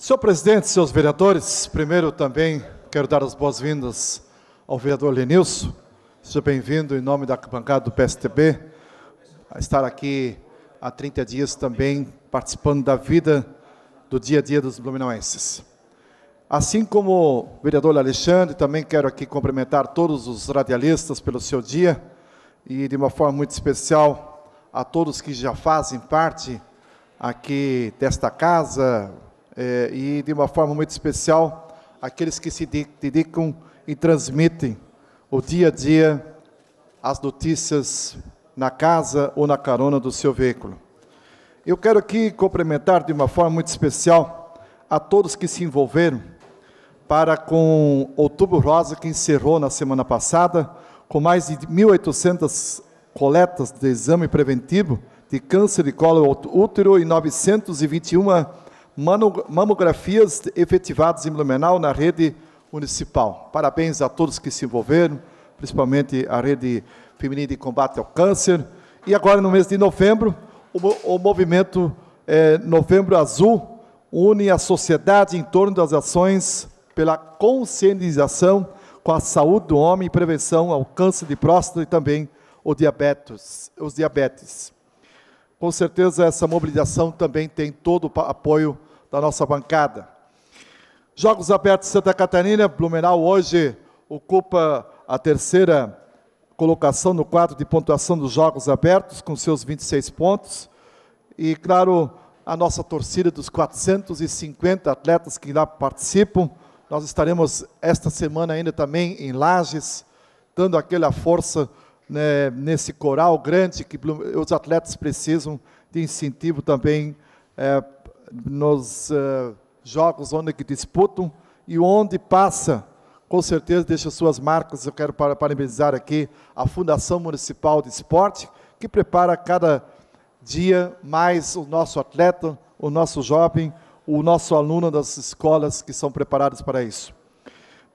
Senhor presidente, seus vereadores, primeiro também quero dar as boas-vindas ao vereador Lenilson. Seja bem-vindo em nome da bancada do PSTB a estar aqui há 30 dias também participando da vida do dia a dia dos blumenauenses. Assim como o vereador Alexandre, também quero aqui cumprimentar todos os radialistas pelo seu dia e de uma forma muito especial a todos que já fazem parte aqui desta casa, é, e de uma forma muito especial aqueles que se dedicam e transmitem o dia a dia as notícias na casa ou na carona do seu veículo. Eu quero aqui cumprimentar de uma forma muito especial a todos que se envolveram para com Outubro Rosa, que encerrou na semana passada, com mais de 1.800 coletas de exame preventivo de câncer de colo útero e 921 mamografias efetivadas em Blumenau na rede municipal. Parabéns a todos que se envolveram, principalmente a rede feminina de combate ao câncer. E agora, no mês de novembro, o, o movimento é, Novembro Azul une a sociedade em torno das ações pela conscientização com a saúde do homem e prevenção ao câncer de próstata e também o diabetes, os diabetes. Com certeza, essa mobilização também tem todo o apoio da nossa bancada. Jogos Abertos Santa Catarina, Blumenau hoje ocupa a terceira colocação no quadro de pontuação dos Jogos Abertos, com seus 26 pontos. E, claro, a nossa torcida dos 450 atletas que lá participam. Nós estaremos esta semana ainda também em Lages, dando aquela força né, nesse coral grande que os atletas precisam de incentivo também é, nos uh, jogos onde que disputam e onde passa, com certeza deixa suas marcas. Eu quero parabenizar aqui a Fundação Municipal de Esporte, que prepara cada dia mais o nosso atleta, o nosso jovem, o nosso aluno das escolas que são preparadas para isso.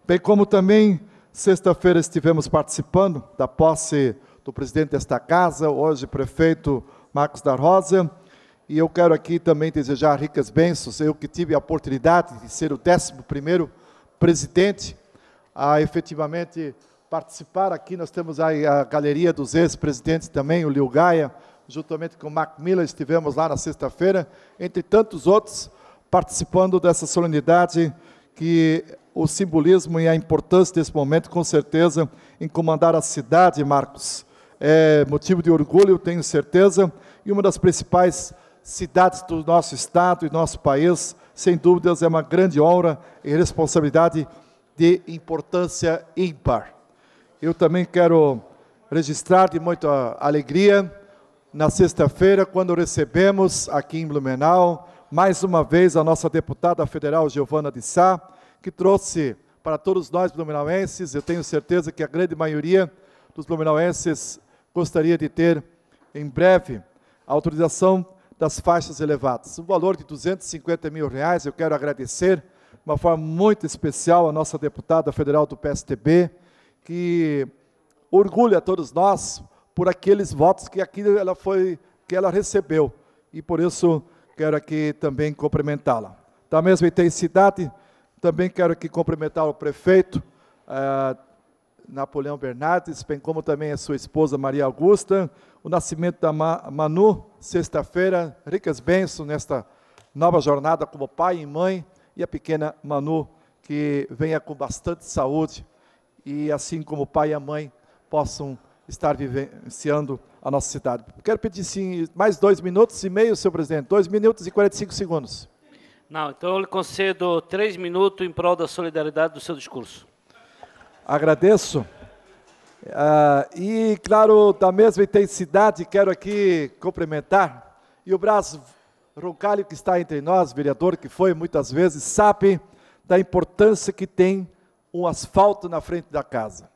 Bem como também, sexta-feira estivemos participando da posse do presidente desta casa, hoje prefeito Marcos da Rosa, e eu quero aqui também desejar ricas bênçãos. Eu que tive a oportunidade de ser o 11 presidente a efetivamente participar aqui. Nós temos a galeria dos ex-presidentes também, o Liu Gaia, juntamente com o Mac Miller, estivemos lá na sexta-feira, entre tantos outros, participando dessa solenidade que o simbolismo e a importância desse momento, com certeza, em comandar a cidade, Marcos. É motivo de orgulho, tenho certeza, e uma das principais cidades do nosso estado e nosso país. Sem dúvidas, é uma grande honra e responsabilidade de importância ímpar. Eu também quero registrar de muita alegria na sexta-feira, quando recebemos aqui em Blumenau, mais uma vez, a nossa deputada federal Giovana de Sá, que trouxe para todos nós blumenauenses, eu tenho certeza que a grande maioria dos blumenauenses gostaria de ter em breve a autorização das faixas elevadas. Um valor de 250 mil reais, eu quero agradecer de uma forma muito especial a nossa deputada federal do PSTB, que orgulha a todos nós por aqueles votos que aqui ela foi, que ela recebeu. E por isso quero aqui também cumprimentá-la. Da mesma intensidade, também quero aqui cumprimentar o prefeito, eh, Napoleão Bernardes, bem como também a sua esposa Maria Augusta. O nascimento da Manu, sexta-feira, ricas bênçãos nesta nova jornada como pai e mãe. E a pequena Manu, que venha com bastante saúde e, assim como o pai e a mãe, possam estar vivenciando a nossa cidade. Quero pedir sim, mais dois minutos e meio, senhor presidente. Dois minutos e 45 segundos. Não, então eu lhe concedo três minutos em prol da solidariedade do seu discurso. Agradeço. Ah, e, claro, da mesma intensidade, quero aqui cumprimentar. E o Braço Roncalho, que está entre nós, vereador, que foi muitas vezes, sabe da importância que tem um asfalto na frente da casa.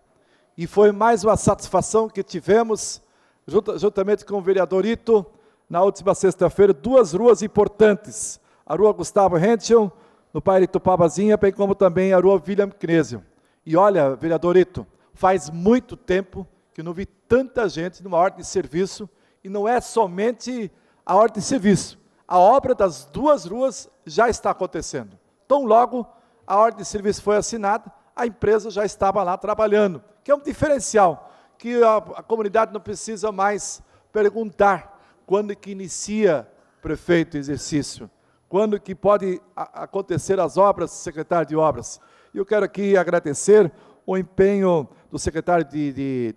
E foi mais uma satisfação que tivemos, juntamente com o vereador Ito, na última sexta-feira, duas ruas importantes. A rua Gustavo Henschel, no Pai Itupabazinha, bem como também a rua William Knezio. E olha, vereadorito, faz muito tempo que não vi tanta gente numa ordem de serviço, e não é somente a ordem de serviço. A obra das duas ruas já está acontecendo. Tão logo a ordem de serviço foi assinada, a empresa já estava lá trabalhando, que é um diferencial, que a, a comunidade não precisa mais perguntar quando que inicia, prefeito, exercício, quando que pode a, acontecer as obras, secretário de obras. E eu quero aqui agradecer o empenho do secretário de, de,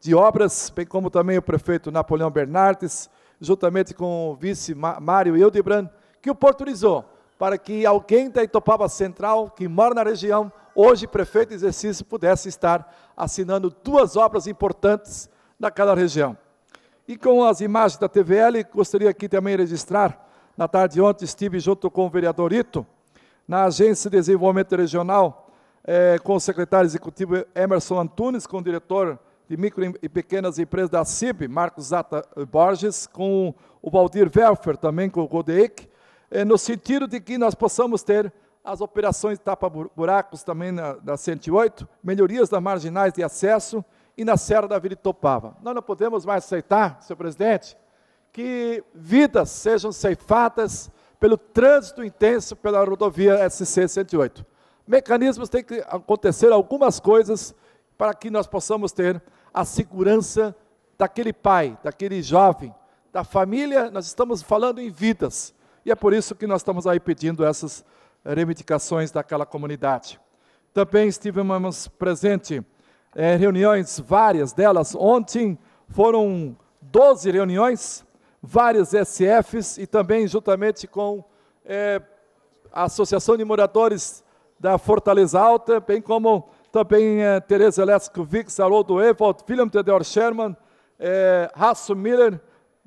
de Obras, bem como também o prefeito Napoleão Bernardes, juntamente com o vice Mário Hildebrand, que oportunizou para que alguém da Itopava Central, que mora na região, hoje prefeito de exercício, pudesse estar assinando duas obras importantes naquela região. E com as imagens da TVL, gostaria aqui também registrar, na tarde de ontem estive junto com o vereador Ito, na Agência de Desenvolvimento Regional, é, com o secretário executivo Emerson Antunes, com o diretor de micro e pequenas empresas da CIB, Marcos Zata Borges, com o Valdir Welfer, também com o Rodeic, é, no sentido de que nós possamos ter as operações tapa-buracos também na, na 108, melhorias das marginais de acesso e na Serra da Vila Topava. Nós não podemos mais aceitar, senhor presidente, que vidas sejam ceifadas pelo trânsito intenso pela rodovia SC 108. Mecanismos têm que acontecer algumas coisas para que nós possamos ter a segurança daquele pai, daquele jovem, da família, nós estamos falando em vidas. E é por isso que nós estamos aí pedindo essas reivindicações daquela comunidade. Também estivemos presente em eh, é, reuniões, várias delas. Ontem foram 12 reuniões várias SFs e também juntamente com é, a Associação de Moradores da Fortaleza Alta, bem como também é, Tereza Leskovic, Haroldo Ewald, William Tedor Sherman, é, Miller,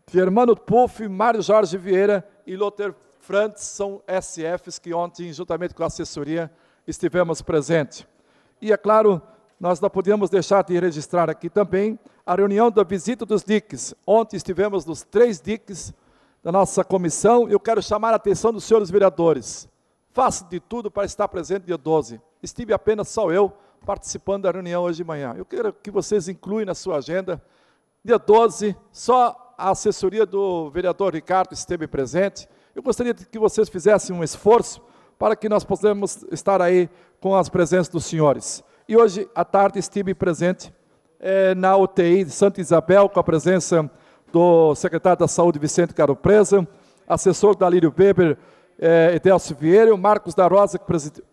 Germano Puff, Mário Jorge Vieira e Lothar Frantz são SFs que ontem, juntamente com a assessoria, estivemos presentes. E, é claro, nós não podíamos deixar de registrar aqui também a reunião da visita dos DICs. Ontem estivemos nos três DICs da nossa comissão e eu quero chamar a atenção dos senhores vereadores. Faça de tudo para estar presente dia 12. Estive apenas só eu participando da reunião hoje de manhã. Eu quero que vocês incluem na sua agenda, dia 12, só a assessoria do vereador Ricardo esteve presente. Eu gostaria que vocês fizessem um esforço para que nós possamos estar aí com as presenças dos senhores. E hoje à tarde estive presente eh, na UTI de Santa Isabel, com a presença do secretário da Saúde, Vicente Caro Presa, assessor da Lírio Weber, eh, Edelcio Vieira, o Marcos da Rosa,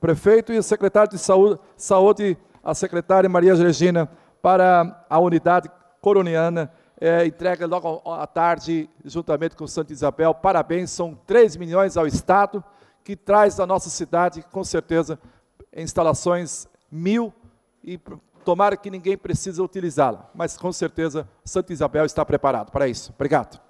prefeito, e o secretário de Saúde, Saúde a secretária Maria Regina, para a unidade coroniana, é, entrega logo à tarde, juntamente com Santa Isabel. Parabéns, são 3 milhões ao Estado, que traz à nossa cidade, com certeza, instalações mil e tomara que ninguém precise utilizá-la, mas com certeza Santa Isabel está preparado para isso. Obrigado.